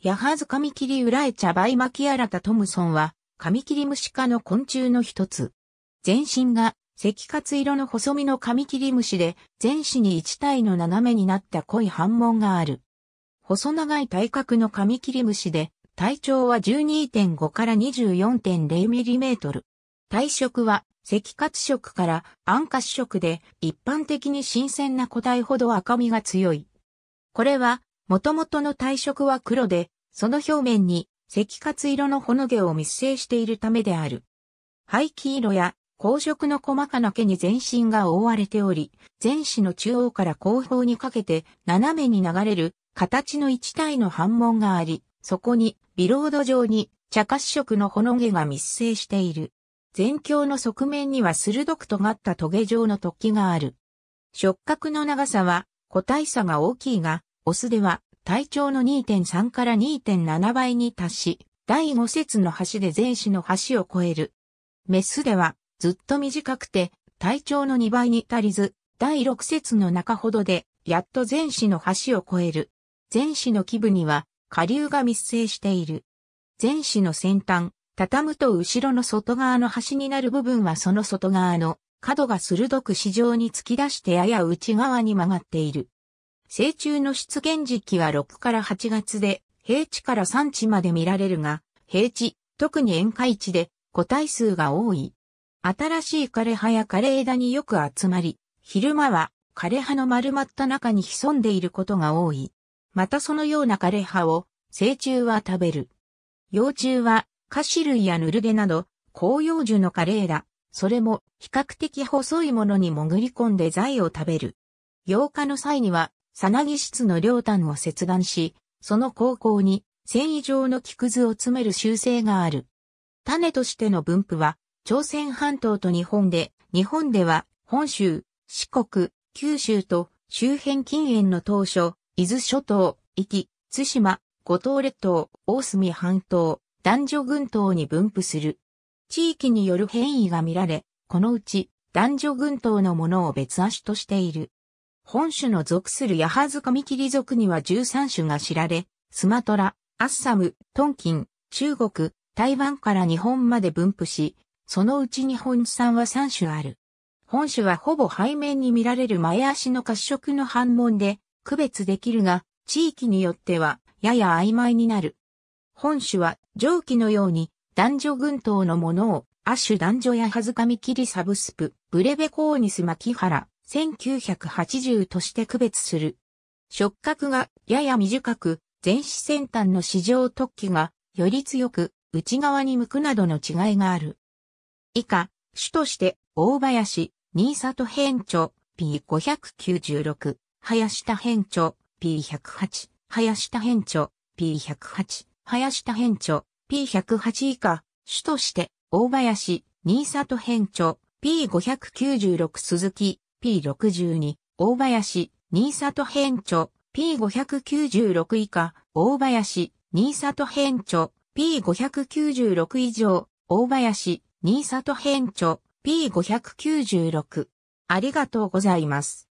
ヤハズカミキリウラエチャバイマキアラタトムソンは、カミキリムシ科の昆虫の一つ。全身が赤活色の細身のカミキリムシで、全身に一体の斜めになった濃い反紋がある。細長い体格のカミキリムシで、体長は12.5から24.0ミリメートル。体色は赤活色から暗褐色で、一般的に新鮮な個体ほど赤みが強い。これは元々の体色は黒で、その表面に赤褐色のほの毛を密生しているためである。灰黄色や光色の細かな毛に全身が覆われており、全子の中央から後方にかけて斜めに流れる形の一体の反紋があり、そこにビロード状に茶褐色のほの毛が密生している。全鏡の側面には鋭く尖った棘状の突起がある。触角の長さは個体差が大きいが、オスでは体長の2.3から2.7倍に達し、第5節の橋で前肢の橋を越える。メスではずっと短くて体長の2倍に足りず、第6節の中ほどでやっと前肢の橋を超える。前肢の基部には下流が密生している。前肢の先端、畳むと後ろの外側の端になる部分はその外側の角が鋭く市場に突き出してやや内側に曲がっている。成虫の出現時期は6から8月で、平地から山地まで見られるが、平地、特に沿海地で個体数が多い。新しい枯れ葉や枯れ枝によく集まり、昼間は枯れ葉の丸まった中に潜んでいることが多い。またそのような枯れ葉を成虫は食べる。幼虫は菓子類やヌルデなど紅葉樹の枯れ枝、それも比較的細いものに潜り込んで材を食べる。8日の際にはさなぎ室の両端を切断し、その高校に繊維状の木くずを詰める習性がある。種としての分布は、朝鮮半島と日本で、日本では本州、四国、九州と周辺近縁の当初、伊豆諸島、壱岐、津島、五島列島、大隅半島、男女群島に分布する。地域による変異が見られ、このうち男女群島のものを別足としている。本種の属するヤハズカミキリ属には13種が知られ、スマトラ、アッサム、トンキン、中国、台湾から日本まで分布し、そのうち日本産は3種ある。本種はほぼ背面に見られる前足の褐色の反紋で区別できるが、地域によってはやや曖昧になる。本種は上記のように男女群島のものを、アッシュ男女やハズカミキリサブスプ、ブレベコーニスマキハラ、1980として区別する。触覚がやや短く、前肢先端の市場突起がより強く、内側に向くなどの違いがある。以下、主として、大林、新里編長、P596、林田編長、P108、林田編長、P108、林田編長、P108 以下、主として、大林、新里編長、P596 鈴木、P62、大林、新里編著、P596 以下、大林、新里編著、P596 以上、大林、新里編著、P596。ありがとうございます。